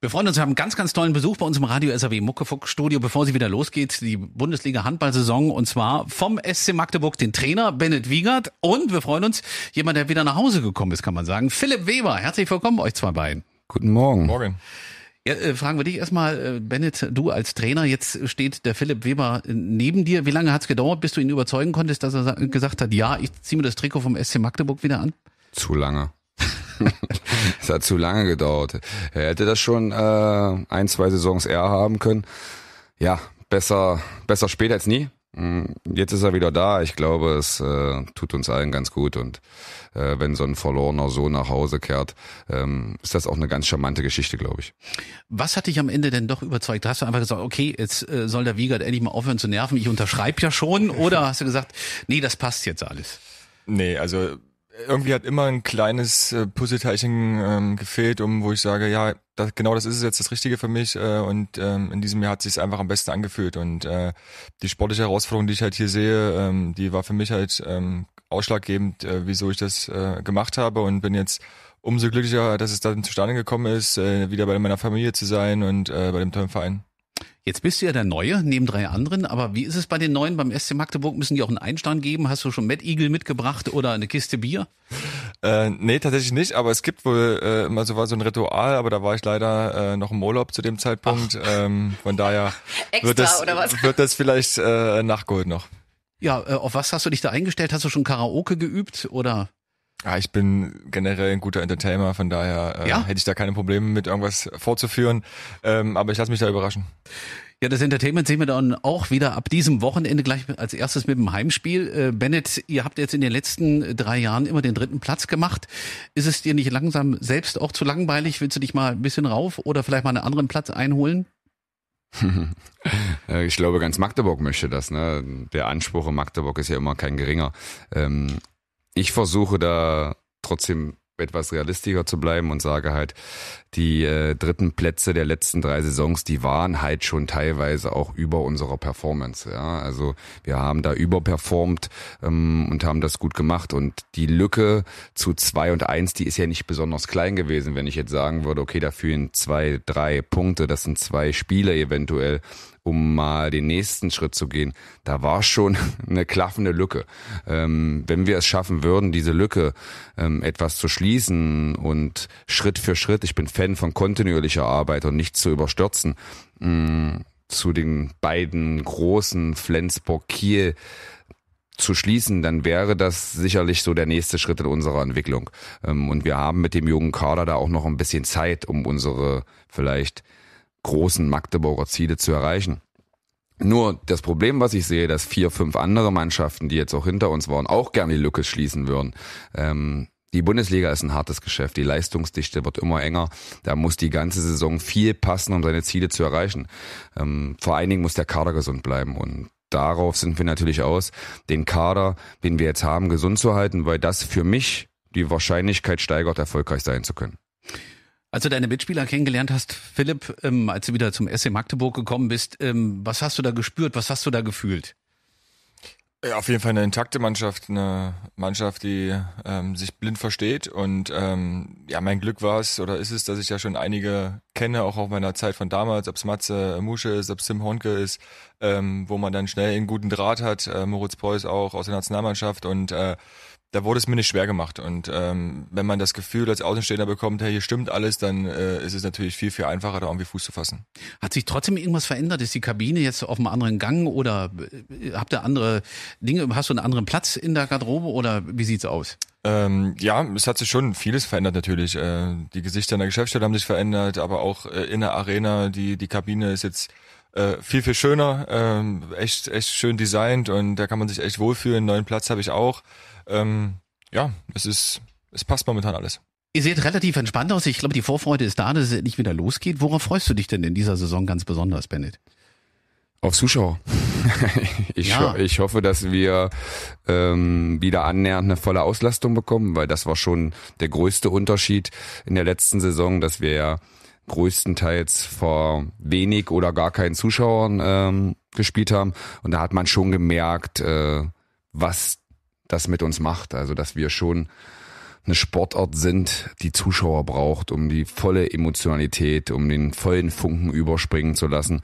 Wir freuen uns, wir haben ganz, ganz tollen Besuch bei uns im Radio SAW Muckefuck Studio, bevor sie wieder losgeht, die Bundesliga Handballsaison und zwar vom SC Magdeburg, den Trainer Bennett Wiegert und wir freuen uns, jemand, der wieder nach Hause gekommen ist, kann man sagen, Philipp Weber. Herzlich willkommen euch zwei beiden. Guten Morgen. Morgen. Ja, äh, fragen wir dich erstmal, äh, Bennett, du als Trainer, jetzt steht der Philipp Weber äh, neben dir. Wie lange hat es gedauert, bis du ihn überzeugen konntest, dass er gesagt hat, ja, ich ziehe mir das Trikot vom SC Magdeburg wieder an? Zu lange. Es hat zu lange gedauert. Er hätte das schon äh, ein, zwei Saisons eher haben können. Ja, besser, besser spät als nie. Mm, jetzt ist er wieder da. Ich glaube, es äh, tut uns allen ganz gut. Und äh, wenn so ein verlorener Sohn nach Hause kehrt, ähm, ist das auch eine ganz charmante Geschichte, glaube ich. Was hat dich am Ende denn doch überzeugt? Hast du einfach gesagt, okay, jetzt äh, soll der Wiegert endlich mal aufhören zu nerven, ich unterschreibe ja schon? Oder hast du gesagt, nee, das passt jetzt alles? Nee, also irgendwie hat immer ein kleines äh, Puzzleteilchen ähm, gefehlt, um wo ich sage, ja, das, genau das ist es jetzt das Richtige für mich. Äh, und ähm, in diesem Jahr hat sich einfach am besten angefühlt. Und äh, die sportliche Herausforderung, die ich halt hier sehe, ähm, die war für mich halt ähm, ausschlaggebend, äh, wieso ich das äh, gemacht habe und bin jetzt umso glücklicher, dass es dann zustande gekommen ist, äh, wieder bei meiner Familie zu sein und äh, bei dem tollen Verein. Jetzt bist du ja der Neue, neben drei anderen, aber wie ist es bei den Neuen? Beim SC Magdeburg müssen die auch einen Einstand geben? Hast du schon Mad Eagle mitgebracht oder eine Kiste Bier? Äh, nee, tatsächlich nicht, aber es gibt wohl äh, immer so, war so ein Ritual, aber da war ich leider äh, noch im Urlaub zu dem Zeitpunkt. Ähm, von daher wird, das, wird das vielleicht äh, nachgeholt noch. Ja, äh, auf was hast du dich da eingestellt? Hast du schon Karaoke geübt oder? Ah, ich bin generell ein guter Entertainer, von daher äh, ja. hätte ich da keine Probleme mit irgendwas vorzuführen. Ähm, aber ich lasse mich da überraschen. Ja, das Entertainment sehen wir dann auch wieder ab diesem Wochenende gleich als erstes mit dem Heimspiel. Äh, Bennett, ihr habt jetzt in den letzten drei Jahren immer den dritten Platz gemacht. Ist es dir nicht langsam selbst auch zu langweilig? Willst du dich mal ein bisschen rauf oder vielleicht mal einen anderen Platz einholen? Äh, ich glaube, ganz Magdeburg möchte das. Ne? Der Anspruch in Magdeburg ist ja immer kein geringer. Ähm, ich versuche da trotzdem etwas realistischer zu bleiben und sage halt, die äh, dritten Plätze der letzten drei Saisons, die waren halt schon teilweise auch über unserer Performance. Ja? Also wir haben da überperformt ähm, und haben das gut gemacht. Und die Lücke zu zwei und eins, die ist ja nicht besonders klein gewesen, wenn ich jetzt sagen würde, okay, da fehlen zwei, drei Punkte, das sind zwei Spiele eventuell um mal den nächsten Schritt zu gehen, da war schon eine klaffende Lücke. Ähm, wenn wir es schaffen würden, diese Lücke ähm, etwas zu schließen und Schritt für Schritt, ich bin Fan von kontinuierlicher Arbeit und nicht zu überstürzen, mh, mm, zu den beiden großen Flensburg-Kiel zu schließen, dann wäre das sicherlich so der nächste Schritt in unserer Entwicklung. Ähm, und wir haben mit dem jungen Kader da auch noch ein bisschen Zeit, um unsere vielleicht großen Magdeburger Ziele zu erreichen. Nur das Problem, was ich sehe, dass vier, fünf andere Mannschaften, die jetzt auch hinter uns waren, auch gerne die Lücke schließen würden. Ähm, die Bundesliga ist ein hartes Geschäft. Die Leistungsdichte wird immer enger. Da muss die ganze Saison viel passen, um seine Ziele zu erreichen. Ähm, vor allen Dingen muss der Kader gesund bleiben und darauf sind wir natürlich aus, den Kader, den wir jetzt haben, gesund zu halten, weil das für mich die Wahrscheinlichkeit steigert, erfolgreich sein zu können. Als du deine Mitspieler kennengelernt hast, Philipp, ähm, als du wieder zum SC Magdeburg gekommen bist, ähm, was hast du da gespürt, was hast du da gefühlt? Ja, auf jeden Fall eine intakte Mannschaft, eine Mannschaft, die ähm, sich blind versteht. Und ähm, ja, mein Glück war es oder ist es, dass ich ja schon einige kenne, auch auf meiner Zeit von damals, ob es Matze äh, Musche ist, ob es Tim Honke ist, ähm, wo man dann schnell einen guten Draht hat, äh, Moritz Preuß auch aus der Nationalmannschaft und äh, da wurde es mir nicht schwer gemacht. Und ähm, wenn man das Gefühl als Außenstehender bekommt, hey, hier stimmt alles, dann äh, ist es natürlich viel, viel einfacher, da irgendwie Fuß zu fassen. Hat sich trotzdem irgendwas verändert? Ist die Kabine jetzt auf einem anderen Gang oder äh, habt ihr andere Dinge? Hast du einen anderen Platz in der Garderobe oder wie sieht's aus? Ähm, ja, es hat sich schon vieles verändert natürlich. Äh, die Gesichter in der Geschäftsstelle haben sich verändert, aber auch äh, in der Arena, die, die Kabine ist jetzt äh, viel, viel schöner, ähm, echt, echt schön designt und da kann man sich echt wohlfühlen. Neuen Platz habe ich auch. Ähm, ja, es ist, es passt momentan alles. Ihr seht relativ entspannt aus. Ich glaube, die Vorfreude ist da, dass es nicht wieder losgeht. Worauf freust du dich denn in dieser Saison ganz besonders, Bennett? Auf Zuschauer. ich, ja. ich hoffe, dass wir ähm, wieder annähernd eine volle Auslastung bekommen, weil das war schon der größte Unterschied in der letzten Saison, dass wir ja größtenteils vor wenig oder gar keinen Zuschauern ähm, gespielt haben. Und da hat man schon gemerkt, äh, was das mit uns macht. Also, dass wir schon eine Sportart sind, die Zuschauer braucht, um die volle Emotionalität, um den vollen Funken überspringen zu lassen.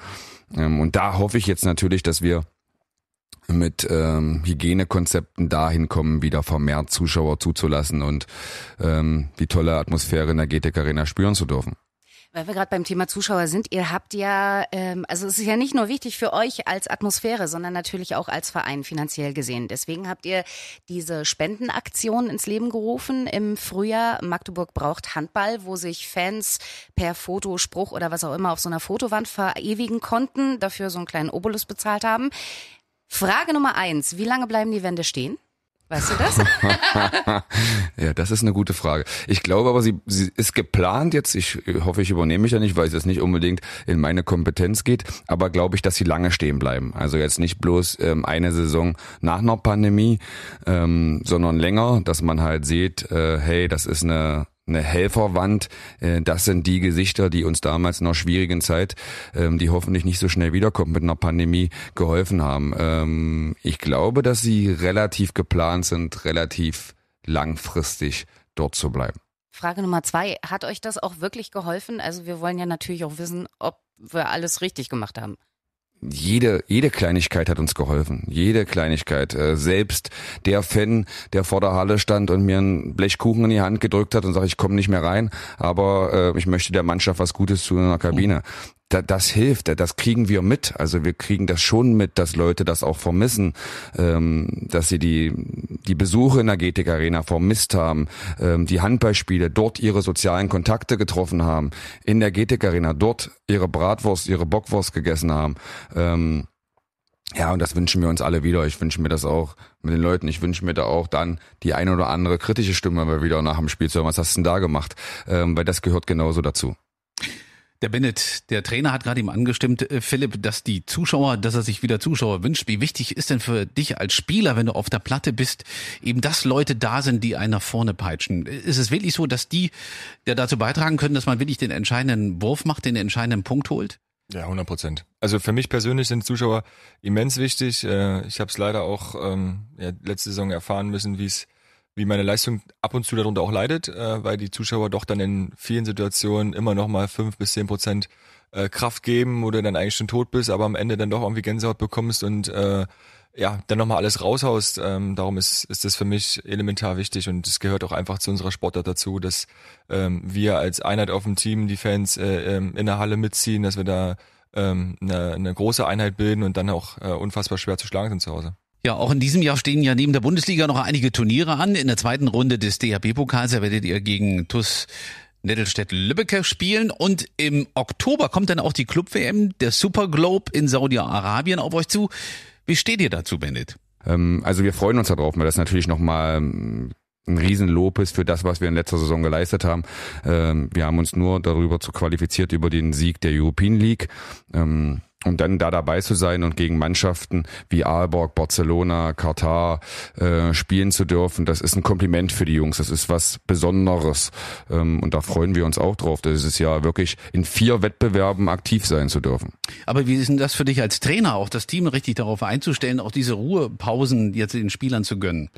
Ähm, und da hoffe ich jetzt natürlich, dass wir mit ähm, Hygienekonzepten dahin kommen, wieder vermehrt Zuschauer zuzulassen und ähm, die tolle Atmosphäre in der GTK Arena spüren zu dürfen. Weil wir gerade beim Thema Zuschauer sind, ihr habt ja, ähm, also es ist ja nicht nur wichtig für euch als Atmosphäre, sondern natürlich auch als Verein finanziell gesehen. Deswegen habt ihr diese Spendenaktion ins Leben gerufen im Frühjahr. Magdeburg braucht Handball, wo sich Fans per Foto, Spruch oder was auch immer auf so einer Fotowand verewigen konnten, dafür so einen kleinen Obolus bezahlt haben. Frage Nummer eins, wie lange bleiben die Wände stehen? Weißt du das? ja, das ist eine gute Frage. Ich glaube aber, sie, sie ist geplant jetzt. Ich hoffe, ich übernehme mich ja nicht, weil es jetzt nicht unbedingt in meine Kompetenz geht. Aber glaube ich, dass sie lange stehen bleiben. Also jetzt nicht bloß ähm, eine Saison nach einer Pandemie, ähm, sondern länger, dass man halt sieht, äh, hey, das ist eine eine Helferwand. Äh, das sind die Gesichter, die uns damals in einer schwierigen Zeit, ähm, die hoffentlich nicht so schnell wiederkommt mit einer Pandemie, geholfen haben. Ähm, ich glaube, dass sie relativ geplant sind, relativ langfristig dort zu bleiben. Frage Nummer zwei, hat euch das auch wirklich geholfen? Also wir wollen ja natürlich auch wissen, ob wir alles richtig gemacht haben jede, jede Kleinigkeit hat uns geholfen. Jede Kleinigkeit. Äh, selbst der Fan, der vor der Halle stand und mir einen Blechkuchen in die Hand gedrückt hat und sagt, ich komme nicht mehr rein, aber äh, ich möchte der Mannschaft was Gutes tun in der Kabine da, das hilft, das kriegen wir mit. Also wir kriegen das schon mit, dass Leute das auch vermissen, ähm, dass sie die, die Besuche in der GTK Arena vermisst haben, ähm, die Handballspiele, dort ihre sozialen Kontakte getroffen haben, in der GTK Arena dort ihre Bratwurst, ihre Bockwurst gegessen haben. Ähm, ja, und das wünschen wir uns alle wieder. Ich wünsche mir das auch mit den Leuten. Ich wünsche mir da auch dann die ein oder andere kritische Stimme mal wieder nach dem Spiel zu hören. Was hast du denn da gemacht? Ähm, weil das gehört genauso dazu. Der Bennett, der Trainer hat gerade ihm angestimmt, äh, Philipp, dass die Zuschauer, dass er sich wieder Zuschauer wünscht. Wie wichtig ist denn für dich als Spieler, wenn du auf der Platte bist, eben dass Leute da sind, die einen nach vorne peitschen? Ist es wirklich so, dass die, der dazu beitragen können, dass man wirklich den entscheidenden Wurf macht, den entscheidenden Punkt holt? Ja, 100 Prozent. Also für mich persönlich sind Zuschauer immens wichtig. Äh, ich habe es leider auch ähm, ja, letzte Saison erfahren müssen, wie es wie meine Leistung ab und zu darunter auch leidet, äh, weil die Zuschauer doch dann in vielen Situationen immer noch mal fünf bis zehn Prozent äh, Kraft geben oder dann eigentlich schon tot bist, aber am Ende dann doch irgendwie Gänsehaut bekommst und äh, ja, dann nochmal alles raushaust. Ähm, darum ist, ist das für mich elementar wichtig und es gehört auch einfach zu unserer Sportart dazu, dass ähm, wir als Einheit auf dem Team die Fans äh, ähm, in der Halle mitziehen, dass wir da ähm, eine, eine große Einheit bilden und dann auch äh, unfassbar schwer zu schlagen sind zu Hause. Ja, auch in diesem Jahr stehen ja neben der Bundesliga noch einige Turniere an. In der zweiten Runde des DHB-Pokals werdet ihr gegen TUS Nettelstedt-Lübbecke spielen. Und im Oktober kommt dann auch die Club-WM, der Super Globe in Saudi-Arabien auf euch zu. Wie steht ihr dazu, Bennett? Ähm, also wir freuen uns darauf, weil das natürlich nochmal ähm, ein Riesenlob ist für das, was wir in letzter Saison geleistet haben. Ähm, wir haben uns nur darüber zu qualifiziert über den Sieg der European League. Ähm, und dann da dabei zu sein und gegen Mannschaften wie Aalborg, Barcelona, Katar äh, spielen zu dürfen, das ist ein Kompliment für die Jungs. Das ist was Besonderes. Ähm, und da freuen wir uns auch drauf. Das ist ja wirklich in vier Wettbewerben aktiv sein zu dürfen. Aber wie ist denn das für dich als Trainer, auch das Team richtig darauf einzustellen, auch diese Ruhepausen jetzt den Spielern zu gönnen?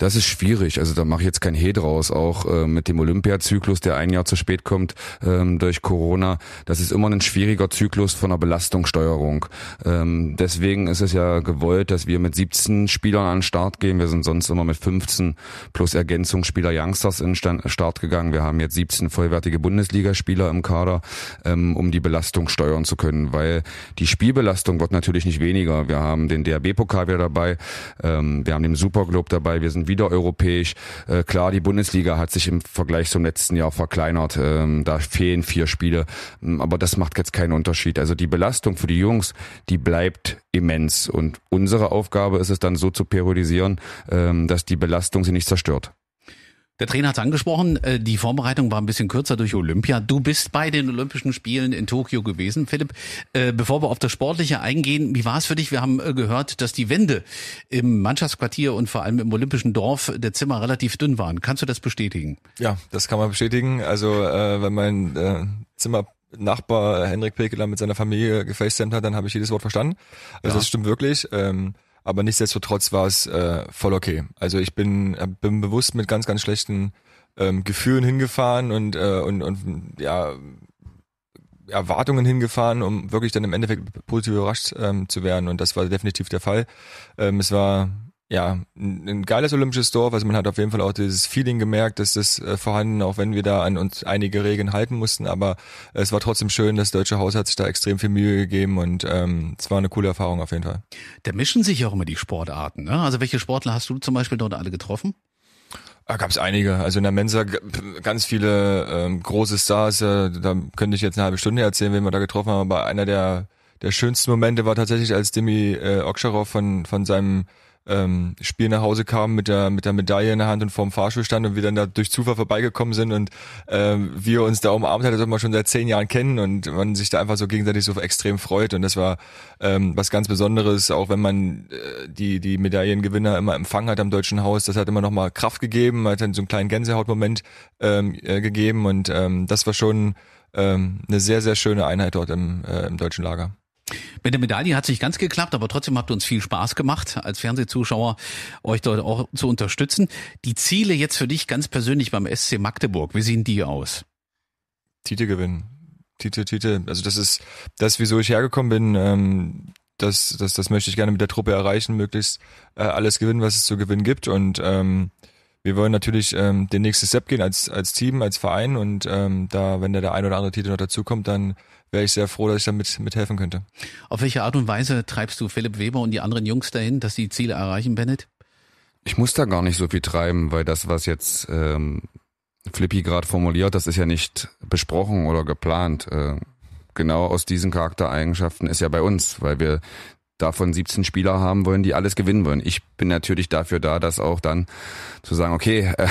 Das ist schwierig. Also da mache ich jetzt kein Hehl draus. Auch äh, mit dem Olympiazyklus, der ein Jahr zu spät kommt ähm, durch Corona. Das ist immer ein schwieriger Zyklus von der Belastungssteuerung. Ähm, deswegen ist es ja gewollt, dass wir mit 17 Spielern an den Start gehen. Wir sind sonst immer mit 15 plus Ergänzungsspieler Youngsters in den Start gegangen. Wir haben jetzt 17 vollwertige Bundesligaspieler im Kader, ähm, um die Belastung steuern zu können, weil die Spielbelastung wird natürlich nicht weniger. Wir haben den DRB-Pokal wieder dabei, ähm, wir haben den Superglobe dabei, wir sind wieder europäisch. Äh, klar, die Bundesliga hat sich im Vergleich zum letzten Jahr verkleinert. Ähm, da fehlen vier Spiele, ähm, aber das macht jetzt keinen Unterschied. Also die Belastung für die Jungs, die bleibt immens. Und unsere Aufgabe ist es dann so zu periodisieren, ähm, dass die Belastung sie nicht zerstört. Der Trainer hat es angesprochen, äh, die Vorbereitung war ein bisschen kürzer durch Olympia. Du bist bei den Olympischen Spielen in Tokio gewesen, Philipp. Äh, bevor wir auf das Sportliche eingehen, wie war es für dich? Wir haben äh, gehört, dass die Wände im Mannschaftsquartier und vor allem im Olympischen Dorf der Zimmer relativ dünn waren. Kannst du das bestätigen? Ja, das kann man bestätigen. Also äh, wenn mein Zimmer Nachbar Henrik Pekeler mit seiner Familie gefacetimed hat, dann habe ich jedes Wort verstanden. Also ja. das stimmt wirklich. Ähm, aber nichtsdestotrotz war es äh, voll okay. Also ich bin, äh, bin bewusst mit ganz, ganz schlechten ähm, Gefühlen hingefahren und, äh, und, und ja, Erwartungen hingefahren, um wirklich dann im Endeffekt positiv überrascht ähm, zu werden. Und das war definitiv der Fall. Ähm, es war ja, ein geiles olympisches Dorf. Also man hat auf jeden Fall auch dieses Feeling gemerkt, dass das äh, vorhanden, auch wenn wir da an uns einige Regeln halten mussten. Aber äh, es war trotzdem schön, das deutsche Haus hat sich da extrem viel Mühe gegeben und ähm, es war eine coole Erfahrung auf jeden Fall. Da mischen sich ja auch immer die Sportarten. Ne? Also welche Sportler hast du zum Beispiel dort alle getroffen? Da ah, gab es einige. Also in der Mensa ganz viele ähm, große Stars. Äh, da könnte ich jetzt eine halbe Stunde erzählen, wen wir da getroffen haben. Aber einer der der schönsten Momente war tatsächlich, als Demi äh, Okscharov von von seinem ähm, Spiel nach Hause kamen mit der mit der Medaille in der Hand und vorm Fahrstuhl stand und wir dann da durch Zufall vorbeigekommen sind und ähm, wir uns da umarmt hat, das wir schon seit zehn Jahren kennen und man sich da einfach so gegenseitig so extrem freut und das war ähm, was ganz Besonderes, auch wenn man äh, die die Medaillengewinner immer empfangen hat am Deutschen Haus, das hat immer noch mal Kraft gegeben, hat dann so einen kleinen Gänsehautmoment ähm, äh, gegeben und ähm, das war schon ähm, eine sehr sehr schöne Einheit dort im, äh, im deutschen Lager. Mit der Medaille hat sich ganz geklappt, aber trotzdem habt ihr uns viel Spaß gemacht, als Fernsehzuschauer euch dort auch zu unterstützen. Die Ziele jetzt für dich ganz persönlich beim SC Magdeburg, wie sehen die aus? Titel gewinnen. Titel, Titel. Also das ist das, wieso ich hergekommen bin. Ähm, das, das, das möchte ich gerne mit der Truppe erreichen, möglichst äh, alles gewinnen, was es zu gewinnen gibt. Und ähm, wir wollen natürlich ähm, den nächsten Step gehen als, als Team, als Verein und ähm, da, wenn da der ein oder andere Titel noch dazukommt, dann wäre ich sehr froh, dass ich damit mithelfen könnte. Auf welche Art und Weise treibst du Philipp Weber und die anderen Jungs dahin, dass sie Ziele erreichen, Bennett? Ich muss da gar nicht so viel treiben, weil das, was jetzt ähm, Flippy gerade formuliert, das ist ja nicht besprochen oder geplant. Äh, genau aus diesen Charaktereigenschaften ist ja bei uns, weil wir davon 17 Spieler haben wollen, die alles gewinnen wollen. Ich bin natürlich dafür da, dass auch dann zu sagen, okay, äh,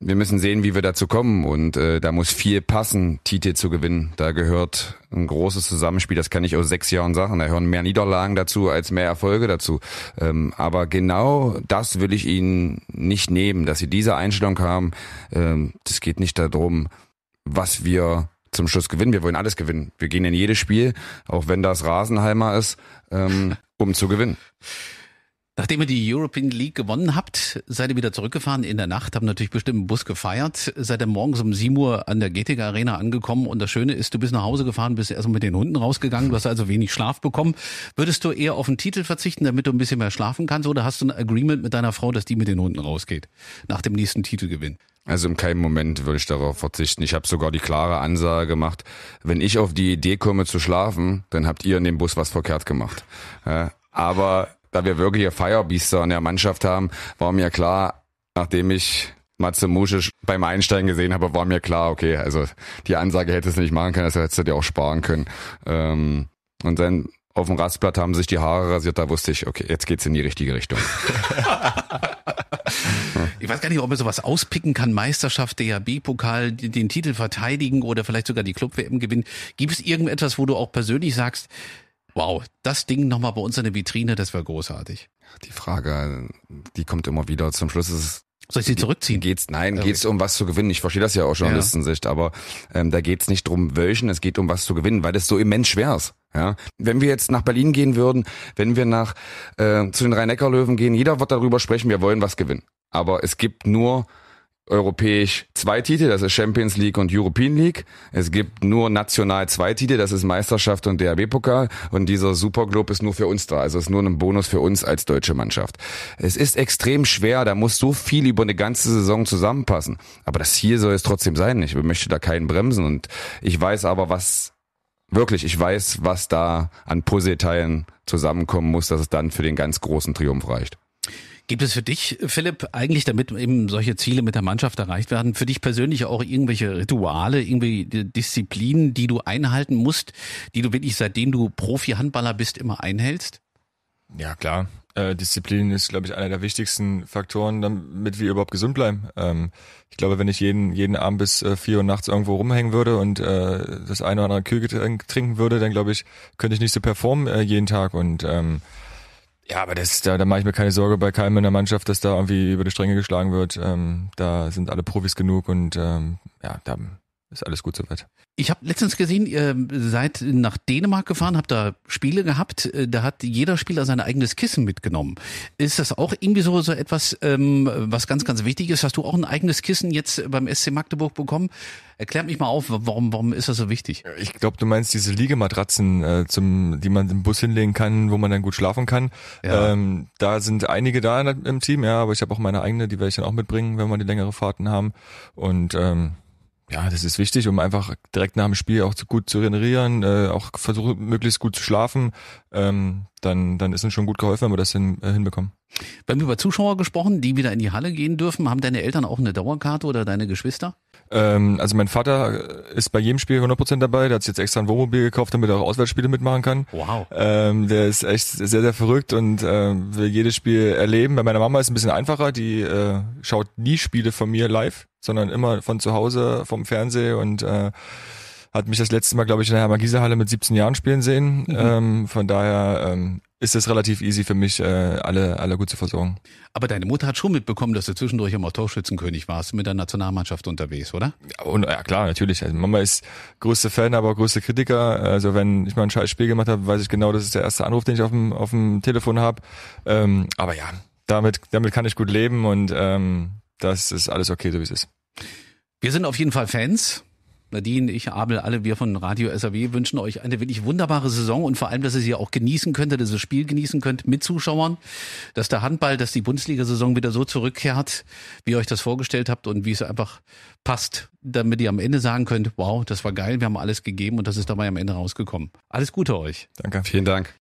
wir müssen sehen, wie wir dazu kommen und äh, da muss viel passen, Tite zu gewinnen. Da gehört ein großes Zusammenspiel, das kann ich aus sechs Jahren sagen. Da hören mehr Niederlagen dazu als mehr Erfolge dazu. Ähm, aber genau das will ich Ihnen nicht nehmen, dass Sie diese Einstellung haben. Es ähm, geht nicht darum, was wir zum Schluss gewinnen. Wir wollen alles gewinnen. Wir gehen in jedes Spiel, auch wenn das Rasenheimer ist, ähm, um zu gewinnen. Nachdem ihr die European League gewonnen habt, seid ihr wieder zurückgefahren in der Nacht, habt natürlich bestimmt einen Bus gefeiert, seid ihr morgens um 7 Uhr an der Getige Arena angekommen und das Schöne ist, du bist nach Hause gefahren, bist erstmal mit den Hunden rausgegangen, du hast also wenig Schlaf bekommen. Würdest du eher auf den Titel verzichten, damit du ein bisschen mehr schlafen kannst oder hast du ein Agreement mit deiner Frau, dass die mit den Hunden rausgeht nach dem nächsten Titelgewinn? Also in keinem Moment würde ich darauf verzichten. Ich habe sogar die klare Ansage gemacht, wenn ich auf die Idee komme zu schlafen, dann habt ihr in dem Bus was verkehrt gemacht. aber da wir wirkliche Firebeaster in der Mannschaft haben, war mir klar, nachdem ich Matze Muschisch beim Einsteigen gesehen habe, war mir klar, okay, also die Ansage hättest du nicht machen können, das also hättest du dir auch sparen können. Ähm, und dann auf dem Rastblatt haben sich die Haare rasiert, da wusste ich, okay, jetzt geht's in die richtige Richtung. ich weiß gar nicht, ob man sowas auspicken kann, Meisterschaft, DHB-Pokal, den Titel verteidigen oder vielleicht sogar die Club-WM gewinnen. Gibt es irgendetwas, wo du auch persönlich sagst, wow, das Ding nochmal bei uns in der Vitrine, das wäre großartig. Die Frage, die kommt immer wieder. Zum Schluss ist soll ich sie zurückziehen? Geht's, nein, okay. geht's um was zu gewinnen. Ich verstehe das ja aus Journalistensicht, ja. aber ähm, da geht's nicht drum welchen, es geht um was zu gewinnen, weil das so immens schwer ist. Ja? Wenn wir jetzt nach Berlin gehen würden, wenn wir nach äh, zu den Rhein-Neckar-Löwen gehen, jeder wird darüber sprechen, wir wollen was gewinnen. Aber es gibt nur europäisch zwei Titel, das ist Champions League und European League. Es gibt nur national zwei Titel, das ist Meisterschaft und DRB-Pokal. Und dieser Superglobe ist nur für uns da, also ist nur ein Bonus für uns als deutsche Mannschaft. Es ist extrem schwer, da muss so viel über eine ganze Saison zusammenpassen. Aber das Ziel soll es trotzdem sein. Ich möchte da keinen bremsen und ich weiß aber, was wirklich, ich weiß, was da an Puzzleteilen zusammenkommen muss, dass es dann für den ganz großen Triumph reicht. Gibt es für dich, Philipp, eigentlich damit eben solche Ziele mit der Mannschaft erreicht werden, für dich persönlich auch irgendwelche Rituale, irgendwie Disziplinen, die du einhalten musst, die du wirklich seitdem du Profi-Handballer bist, immer einhältst? Ja, klar. Äh, Disziplin ist, glaube ich, einer der wichtigsten Faktoren, damit wir überhaupt gesund bleiben. Ähm, ich glaube, wenn ich jeden, jeden Abend bis äh, vier Uhr nachts irgendwo rumhängen würde und äh, das eine oder andere Kühlgetränk trinken würde, dann glaube ich, könnte ich nicht so performen äh, jeden Tag und ähm, ja, aber das, da, da mache ich mir keine Sorge bei keinem in der Mannschaft, dass da irgendwie über die Stränge geschlagen wird. Ähm, da sind alle Profis genug und ähm, ja, da ist alles gut soweit. Ich habe letztens gesehen, ihr seid nach Dänemark gefahren, habt da Spiele gehabt, äh, da hat jeder Spieler sein eigenes Kissen mitgenommen. Ist das auch irgendwie so, so etwas, ähm, was ganz, ganz wichtig ist? Hast du auch ein eigenes Kissen jetzt beim SC Magdeburg bekommen? Erklär mich mal auf, warum, warum ist das so wichtig? Ich glaube, du meinst diese Liegematratzen, äh, zum, die man im Bus hinlegen kann, wo man dann gut schlafen kann. Ja. Ähm, da sind einige da im Team, ja, aber ich habe auch meine eigene, die werde ich dann auch mitbringen, wenn wir die längere Fahrten haben. Und ähm, ja, das ist wichtig, um einfach direkt nach dem Spiel auch zu, gut zu regenerieren, äh, auch versuchen, möglichst gut zu schlafen. Ähm, dann, dann ist uns schon gut geholfen, wenn wir das hin, äh, hinbekommen. Wir haben über Zuschauer gesprochen, die wieder in die Halle gehen dürfen. Haben deine Eltern auch eine Dauerkarte oder deine Geschwister? Ähm, also mein Vater ist bei jedem Spiel 100% dabei. Der hat sich jetzt extra ein Wohnmobil gekauft, damit er auch Auswärtsspiele mitmachen kann. Wow. Ähm, der ist echt sehr, sehr verrückt und äh, will jedes Spiel erleben. Bei meiner Mama ist es ein bisschen einfacher. Die äh, schaut nie Spiele von mir live sondern immer von zu Hause, vom Fernsehen und äh, hat mich das letzte Mal, glaube ich, in der Hermann-Giese-Halle mit 17 Jahren spielen sehen. Mhm. Ähm, von daher ähm, ist es relativ easy für mich, äh, alle, alle gut zu versorgen. Aber deine Mutter hat schon mitbekommen, dass du zwischendurch immer Torschützenkönig warst, mit der Nationalmannschaft unterwegs, oder? Ja, und, ja klar, natürlich. Also Mama ist größte Fan, aber auch größte Kritiker. Also wenn ich mal ein scheiß Spiel gemacht habe, weiß ich genau, das ist der erste Anruf, den ich auf dem, auf dem Telefon habe. Ähm, aber ja, damit, damit kann ich gut leben und ähm, das ist alles okay, so wie es ist. Wir sind auf jeden Fall Fans. Nadine, ich, Abel, alle wir von Radio SAW wünschen euch eine wirklich wunderbare Saison und vor allem, dass ihr sie auch genießen könnt, dass ihr das Spiel genießen könnt mit Zuschauern, dass der Handball, dass die Bundesliga-Saison wieder so zurückkehrt, wie ihr euch das vorgestellt habt und wie es einfach passt, damit ihr am Ende sagen könnt, wow, das war geil, wir haben alles gegeben und das ist dabei am Ende rausgekommen. Alles Gute euch. Danke. Vielen Dank.